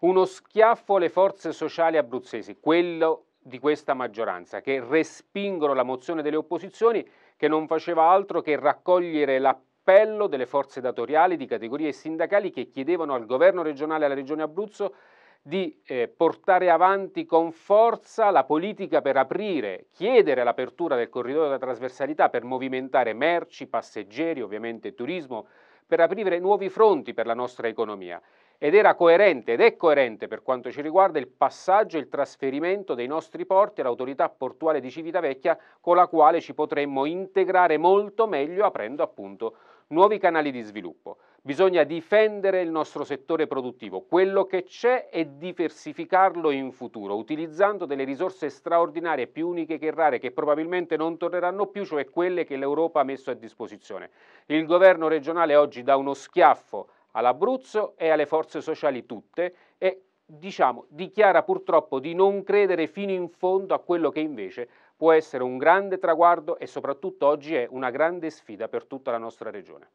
uno schiaffo alle forze sociali abruzzesi, quello di questa maggioranza, che respingono la mozione delle opposizioni che non faceva altro che raccogliere l'appello delle forze datoriali di categorie sindacali che chiedevano al governo regionale e alla regione Abruzzo di eh, portare avanti con forza la politica per aprire, chiedere l'apertura del corridoio della trasversalità per movimentare merci, passeggeri, ovviamente turismo, per aprire nuovi fronti per la nostra economia ed era coerente ed è coerente per quanto ci riguarda il passaggio e il trasferimento dei nostri porti all'autorità portuale di Civitavecchia con la quale ci potremmo integrare molto meglio aprendo appunto nuovi canali di sviluppo. Bisogna difendere il nostro settore produttivo, quello che c'è e diversificarlo in futuro, utilizzando delle risorse straordinarie, più uniche che rare, che probabilmente non torneranno più, cioè quelle che l'Europa ha messo a disposizione. Il governo regionale oggi dà uno schiaffo all'Abruzzo e alle forze sociali tutte e diciamo, dichiara purtroppo di non credere fino in fondo a quello che invece può essere un grande traguardo e soprattutto oggi è una grande sfida per tutta la nostra regione.